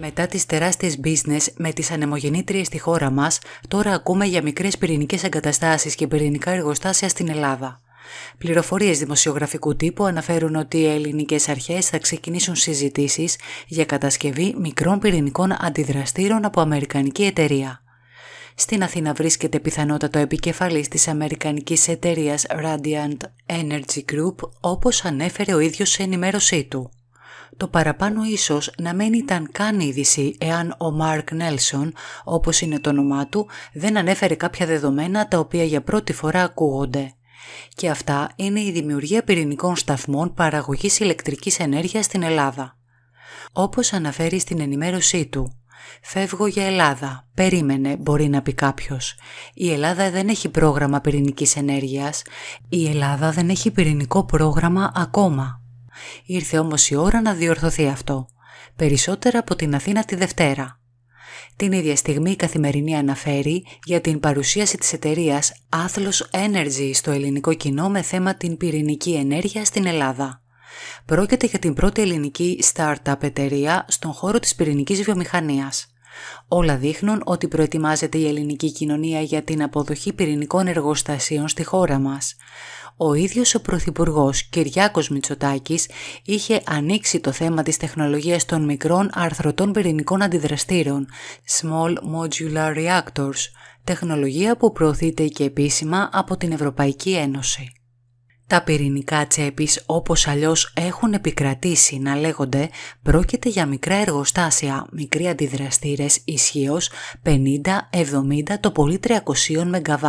Μετά τις τεράστιες business με τις ανεμογεννήτριες στη χώρα μας, τώρα ακούμε για μικρές πυρηνικές εγκαταστάσεις και πυρηνικά εργοστάσια στην Ελλάδα. Πληροφορίες δημοσιογραφικού τύπου αναφέρουν ότι οι ελληνικές αρχές θα ξεκινήσουν συζητήσεις για κατασκευή μικρών πυρηνικών αντιδραστήρων από αμερικανική εταιρεία. Στην Αθήνα βρίσκεται πιθανότατο επικεφαλής της αμερικανικής εταιρείας Radiant Energy Group, όπως ανέφερε ο ίδιος σε ενημέρωσή του. Το παραπάνω ίσως να μην ήταν καν είδηση εάν ο Μάρκ Νέλσον, όπως είναι το όνομά του, δεν ανέφερε κάποια δεδομένα τα οποία για πρώτη φορά ακούγονται. Και αυτά είναι η δημιουργία πυρηνικών σταθμών παραγωγής ηλεκτρικής ενέργειας στην Ελλάδα. Όπως αναφέρει στην ενημέρωσή του, «Φεύγω για Ελλάδα. Περίμενε», μπορεί να πει κάποιος. «Η Ελλάδα δεν έχει πρόγραμμα πυρηνικής ενέργειας. Η Ελλάδα δεν έχει πυρηνικό πρόγραμμα ακόμα». Ήρθε όμως η ώρα να διορθωθεί αυτό. Περισσότερα από την Αθήνα τη Δευτέρα. Την ίδια στιγμή η Καθημερινή αναφέρει για την παρουσίαση της εταιρείας Athlos Energy στο ελληνικό κοινό με θέμα την πυρηνική ενέργεια στην Ελλάδα. Πρόκειται για την πρώτη ελληνική startup εταιρεία στον χώρο της πυρηνικής βιομηχανίας. Όλα δείχνουν ότι προετοιμάζεται η ελληνική κοινωνία για την αποδοχή πυρηνικών εργοστασίων στη χώρα μας. Ο ίδιος ο Πρωθυπουργός Κυριάκος Μητσοτάκης είχε ανοίξει το θέμα της τεχνολογίας των μικρών αρθρωτών πυρηνικών αντιδραστήρων, Small Modular Reactors, τεχνολογία που προωθείται και επίσημα από την Ευρωπαϊκή Ένωση. Τα πυρηνικά τσέπης όπως αλλιώς έχουν επικρατήσει να λέγονται πρόκειται για μικρά εργοστάσια, μικροί αντιδραστήρες ισχύως 50-70 το πολύ 300 ΜΒ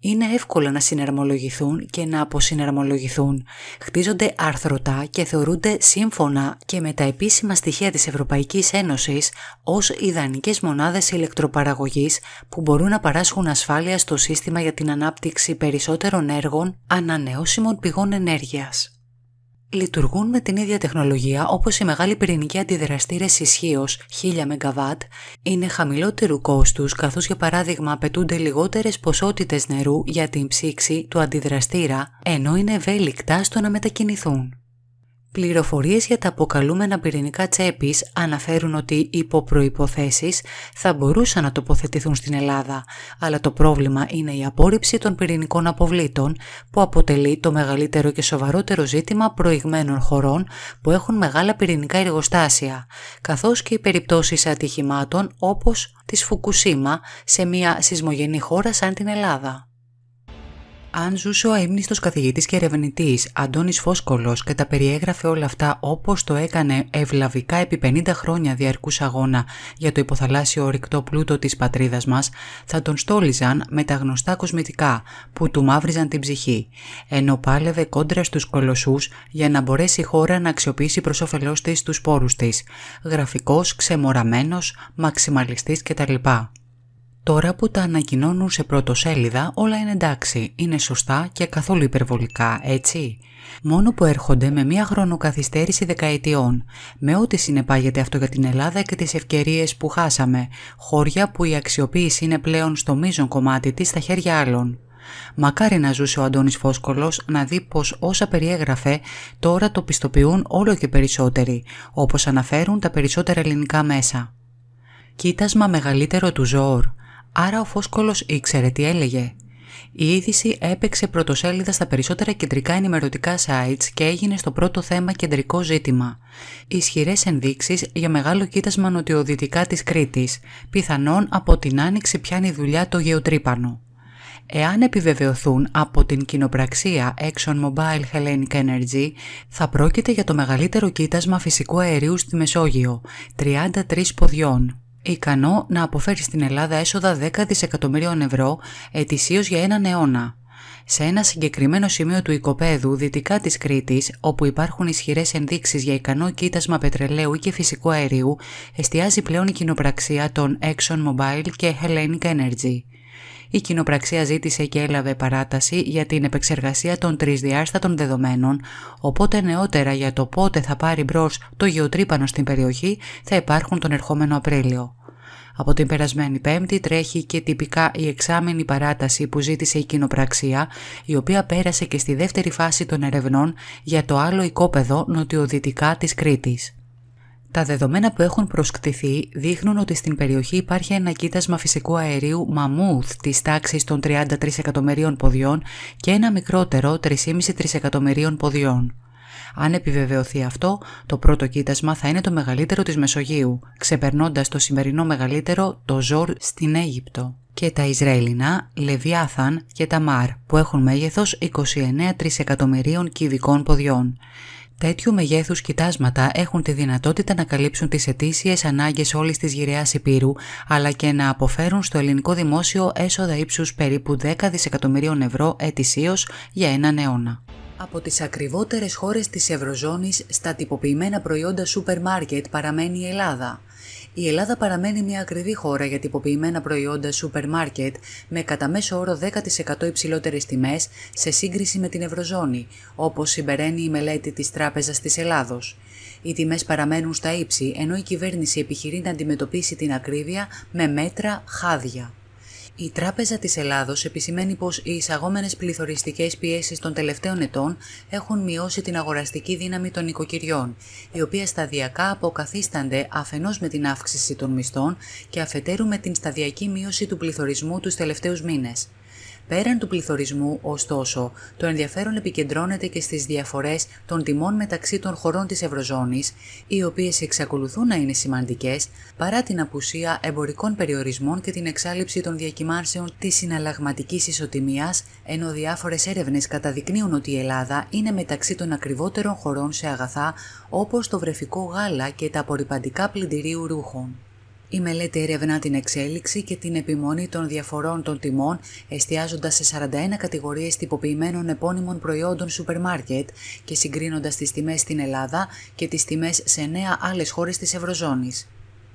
είναι εύκολο να συναρμολογηθούν και να αποσυναρμολογηθούν. Χτίζονται αρθρωτά και θεωρούνται σύμφωνα και με τα επίσημα στοιχεία της Ευρωπαϊκής Ένωσης ως ιδανικές μονάδες ηλεκτροπαραγωγής που μπορούν να παράσχουν ασφάλεια στο σύστημα για την ανάπτυξη περισσότερων έργων ανανεώσιμων πηγών ενέργειας λειτουργούν με την ίδια τεχνολογία όπως οι μεγάλοι πυρηνικοί αντιδραστήρες ισχύως 1000 MW, είναι χαμηλότερου κόστους καθώς για παράδειγμα απαιτούνται λιγότερες ποσότητες νερού για την ψήξη του αντιδραστήρα, ενώ είναι ευέλικτα στο να μετακινηθούν. Πληροφορίες για τα αποκαλούμενα πυρηνικά τσέπης αναφέρουν ότι υπό προϋποθέσεις θα μπορούσαν να τοποθετηθούν στην Ελλάδα, αλλά το πρόβλημα είναι η απόρριψη των πυρηνικών αποβλήτων που αποτελεί το μεγαλύτερο και σοβαρότερο ζήτημα προηγμένων χωρών που έχουν μεγάλα πυρηνικά εργοστάσια, καθώς και οι περιπτώσεις ατυχημάτων όπως της Φουκουσίμα σε μια σεισμογενή χώρα σαν την Ελλάδα. Αν ζούσε ο αείμνηστος καθηγητής και ερευνητής Αντώνης Φόσκολος και τα περιέγραφε όλα αυτά όπως το έκανε ευλαβικά επί 50 χρόνια διαρκούς αγώνα για το υποθαλάσσιο ορυκτό πλούτο της πατρίδας μας, θα τον στόλιζαν με τα γνωστά κοσμητικά που του μαύριζαν την ψυχή, ενώ πάλευε κόντρα στους κολοσσούς για να μπορέσει η χώρα να αξιοποιήσει προς όφελός της τους πόρου της, γραφικός, ξεμοραμένος, μαξιμαλιστής κτλ. Τώρα που τα ανακοινώνουν σε πρωτοσέλιδα όλα είναι εντάξει, είναι σωστά και καθόλου υπερβολικά, έτσι. Μόνο που έρχονται με μια χρονοκαθυστέρηση δεκαετιών, με ό,τι συνεπάγεται αυτό για την Ελλάδα και τις ευκαιρίες που χάσαμε, χώρια που η αξιοποίηση είναι πλέον στο μείζον κομμάτι της στα χέρια άλλων. Μακάρι να ζούσε ο Αντώνης Φόσκολος να δει πως όσα περιέγραφε τώρα το πιστοποιούν όλο και περισσότεροι, όπως αναφέρουν τα περισσότερα ελληνικά μέσα. Κοίτασμα μεγαλύτερο του ζώου άρα ο Φόσκολος ήξερε τι έλεγε. Η είδηση έπαιξε πρωτοσέλιδα στα περισσότερα κεντρικά ενημερωτικά sites και έγινε στο πρώτο θέμα κεντρικό ζήτημα. ισχυρές ενδείξεις για μεγάλο κοίτασμα νοτιοδυτικά της Κρήτης, πιθανόν από την άνοιξη πιάνει δουλειά το γεωτρύπανο. Εάν επιβεβαιωθούν από την κοινοπραξία Mobile Hellenic Energy, θα πρόκειται για το μεγαλύτερο κοίτασμα φυσικού αερίου στη Μεσόγειο, 33 ποδιών ικανό να αποφέρει στην Ελλάδα έσοδα 10 δισεκατομμυρίων ευρώ ετησίως για έναν αιώνα. Σε ένα συγκεκριμένο σημείο του οικοπαίδου δυτικά της Κρήτης, όπου υπάρχουν ισχυρές ενδείξεις για ικανό κοίτασμα πετρελαίου και φυσικού αερίου, εστιάζει πλέον η κοινοπραξία των Exxon Mobil και Hellenic Energy η κοινοπραξία ζήτησε και έλαβε παράταση για την επεξεργασία των τρισδιάστατων δεδομένων, οπότε νεότερα για το πότε θα πάρει μπρος το γεωτρύπανο στην περιοχή θα υπάρχουν τον ερχόμενο Απρίλιο. Από την περασμένη Πέμπτη τρέχει και τυπικά η εξάμενη παράταση που ζήτησε η κοινοπραξία, η οποία πέρασε και στη δεύτερη φάση των ερευνών για το άλλο οικόπεδο νοτιοδυτικά της Κρήτης. Τα δεδομένα που έχουν προσκτηθεί δείχνουν ότι στην περιοχή υπάρχει ένα κοίτασμα φυσικού αερίου μαμούθ της τάξης των 33 εκατομμυρίων ποδιών και ένα μικρότερο 3,5 εκατομμυρίων ποδιών. Αν επιβεβαιωθεί αυτό, το πρώτο κοίτασμα θα είναι το μεγαλύτερο της Μεσογείου, ξεπερνώντας το σημερινό μεγαλύτερο, το Ζόρ, στην Αίγυπτο και τα Ισραηλινά Λεβιάθαν και τα Μαρ που έχουν μέγεθος 29 τρισεκατομμυρίων κυβικών ποδιών. Τέτοιου μεγέθους κοιτάσματα έχουν τη δυνατότητα να καλύψουν τις ετήσιε ανάγκες όλης της γυραιά Υπήρου, αλλά και να αποφέρουν στο ελληνικό δημόσιο έσοδα ύψους περίπου 10 δισεκατομμυρίων ευρώ ετησίως για έναν αιώνα. Από τις ακριβότερες χώρες της Ευρωζώνης στα τυποποιημένα προϊόντα σούπερ μάρκετ παραμένει η Ελλάδα. Η Ελλάδα παραμένει μια ακριβή χώρα για τυποποιημένα προϊόντα σούπερ μάρκετ με κατά μέσο όρο 10% υψηλότερες τιμές σε σύγκριση με την Ευρωζώνη, όπως συμπεραίνει η μελέτη της Τράπεζας της Ελλάδος. Οι τιμές παραμένουν στα ύψη, ενώ η κυβέρνηση επιχειρεί να αντιμετωπίσει την ακρίβεια με μέτρα χάδια. Η Τράπεζα της Ελλάδος επισημαίνει πως οι εισαγόμενες πληθωριστικές πιέσεις των τελευταίων ετών έχουν μειώσει την αγοραστική δύναμη των οικοκυριών, η οποία σταδιακά αποκαθίστανται αφενός με την αύξηση των μισθών και αφετέρου με την σταδιακή μείωση του πληθωρισμού τους τελευταίους μήνες. Πέραν του πληθωρισμού, ωστόσο, το ενδιαφέρον επικεντρώνεται και στις διαφορές των τιμών μεταξύ των χωρών της Ευρωζώνης, οι οποίες εξακολουθούν να είναι σημαντικές παρά την απουσία εμπορικών περιορισμών και την εξάλληψη των διακυμάνσεων της συναλλαγματικής ισοτιμίας, ενώ διάφορες έρευνες καταδεικνύουν ότι η Ελλάδα είναι μεταξύ των ακριβότερων χωρών σε αγαθά όπως το βρεφικό γάλα και τα απορριπαντικά πλυντηρίου ρούχων. Η μελέτη ερευνά την εξέλιξη και την επιμονή των διαφορών των τιμών, εστιάζοντας σε 41 κατηγορίες τυποποιημένων επώνυμων προϊόντων σούπερ μάρκετ και συγκρίνοντας τις τιμές στην Ελλάδα και τις τιμές σε 9 άλλες χώρες της Ευρωζώνης.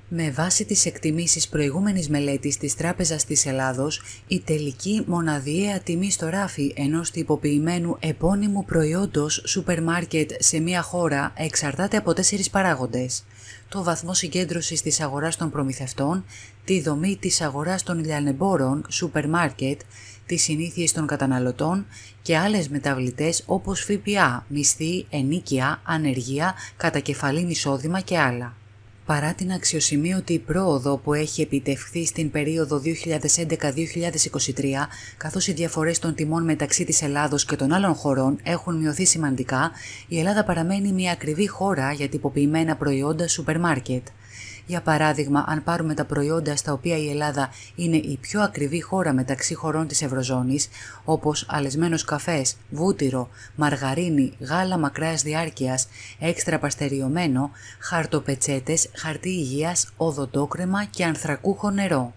Με βάση τις εκτιμήσεις προηγούμενης μελέτης της Τράπεζας της Ελλάδος, η τελική μοναδιαία τιμή στο ράφι ενός τυποποιημένου επώνυμου προϊόντος σούπερ μάρκετ σε μια χώρα εξαρτάται από τέσσερις παράγοντες. Το βαθμό συγκέντρωσης της αγοράς των προμηθευτών, τη δομή της αγοράς των λιανεμπόρων σούπερ μάρκετ, τις συνήθειες των καταναλωτών και άλλες μεταβλητές όπως ΦΠΑ, μισθή, ενίκεια, ανεργία, κατακεφαλήν εισόδημα και άλλα. Παρά την αξιοσημείωτη πρόοδο που έχει επιτευχθεί στην περίοδο 2011-2023, καθώς οι διαφορές των τιμών μεταξύ της Ελλάδος και των άλλων χωρών έχουν μειωθεί σημαντικά, η Ελλάδα παραμένει μια ακριβή χώρα για τυποποιημένα προϊόντα σούπερ μάρκετ. Για παράδειγμα, αν πάρουμε τα προϊόντα στα οποία η Ελλάδα είναι η πιο ακριβή χώρα μεταξύ χωρών της Ευρωζώνης, όπως αλεσμένος καφές, βούτυρο, μαργαρίνη, γάλα μακράς διάρκειας, έξτρα παστεριωμένο, χαρτοπετσέτες, χαρτί υγείας, οδοντόκρεμα και ανθρακούχο νερό.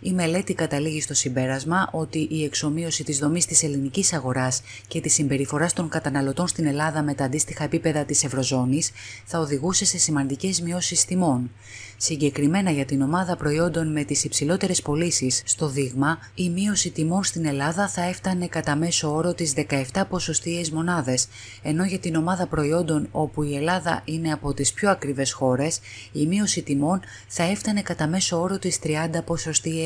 Η μελέτη καταλήγει στο συμπέρασμα ότι η εξομοίωση της δομής της ελληνικής αγοράς και της συμπεριφοράς των καταναλωτών στην Ελλάδα με τα αντίστοιχα επίπεδα της Ευρωζώνης θα οδηγούσε σε σημαντικές μειώσεις τιμών. Συγκεκριμένα για την ομάδα προϊόντων με τις υψηλότερες πωλήσεις στο δείγμα, η μείωση τιμών στην Ελλάδα θα έφτανε κατά μέσο όρο τις 17 ποσοστίε μονάδες, ενώ για την ομάδα προϊόντων όπου η Ελλάδα είναι από τις πιο ακριβές χώρες, η μείωση τιμών θα έφτανε κατά μέσο όρο τις 30 ποσοστίε